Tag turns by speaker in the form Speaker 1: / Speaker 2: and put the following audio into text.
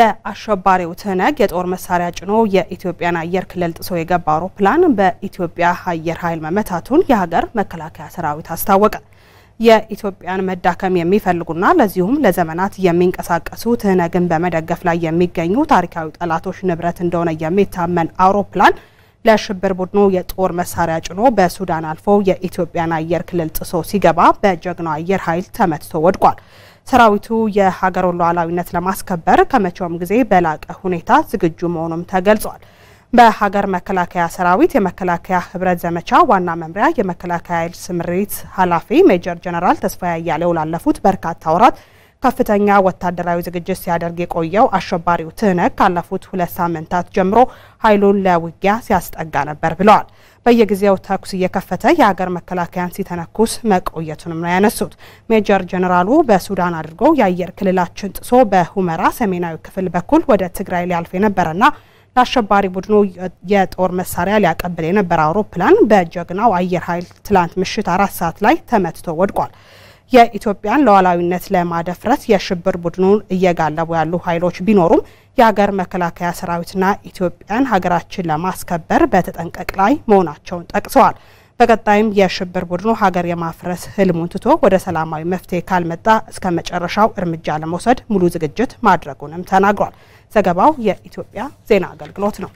Speaker 1: የአሸባሪው ትህነግ የጦር መሳሪያ ጭኖ የኢትዮጵያን አየር ክልል ጥሶ የገባ አውሮፕላን በኢትዮጵያ አየር ኃይል መመታቱን የሀገር መከላከያ ሰራዊት አስታወቀ። የኢትዮጵያን መዳከም የሚፈልጉና ለዚሁም ለዘመናት የሚንቀሳቀሱ ትህነግን በመደገፍ ላይ የሚገኙ ታሪካዊ ጠላቶች ንብረት እንደሆነ የሚታመን አውሮፕላን ለሽብር ቡድኑ የጦር መሳሪያ ጭኖ በሱዳን አልፎ የኢትዮጵያን አየር ክልል ጥሶ ሲገባ በጀግናው አየር ኃይል ተመትቶ ወድቋል። ሰራዊቱ የሀገሩን ሉዓላዊነት ለማስከበር ከመቼውም ጊዜ በላቀ ሁኔታ ዝግጁ መሆኑም ተገልጿል። በሀገር መከላከያ ሰራዊት የመከላከያ ህብረት ዘመቻ ዋና መምሪያ የመከላከያ ኃይል ስምሪት ኃላፊ ሜጀር ጀነራል ተስፋዬ አያሌው ላለፉት በርካታ ወራት ከፍተኛ ወታደራዊ ዝግጅት ሲያደርግ የቆየው አሸባሪው ትህነግ ካለፉት ሁለት ሳምንታት ጀምሮ ኃይሉን ለውጊያ ሲያስጠጋ ነበር ብለዋል። በየጊዜው ተኩስ እየከፈተ የሀገር መከላከያን ሲተነኩስ መቆየቱንም ነው ያነሱት። ሜጀር ጀነራሉ በሱዳን አድርጎ የአየር ክልላችን ጥሶ በሁመራ ሰሜናዊ ክፍል በኩል ወደ ትግራይ ሊያልፍ የነበረና ለአሸባሪ ቡድኑ የጦር መሳሪያ ሊያቀብል የነበረ አውሮፕላን በጀግናው አየር ኃይል ትላንት ምሽት አራት ሰዓት ላይ ተመትቶ ወድቋል። የኢትዮጵያን ሉዓላዊነት ለማደፍረት የሽብር ቡድኑን እየጋለቡ ያሉ ኃይሎች ቢኖሩም የሀገር መከላከያ ሰራዊትና ኢትዮጵያን ሀገራችን ለማስከበር በተጠንቀቅ ላይ መሆናቸውን ጠቅሰዋል። በቀጣይም የሽብር ቡድኑ ሀገር የማፍረስ ህልሙን ትቶ ወደ ሰላማዊ መፍትሄ ካልመጣ እስከ መጨረሻው እርምጃ ለመውሰድ ሙሉ ዝግጅት ማድረጉንም ተናግሯል። ዘገባው የኢትዮጵያ ዜና አገልግሎት ነው።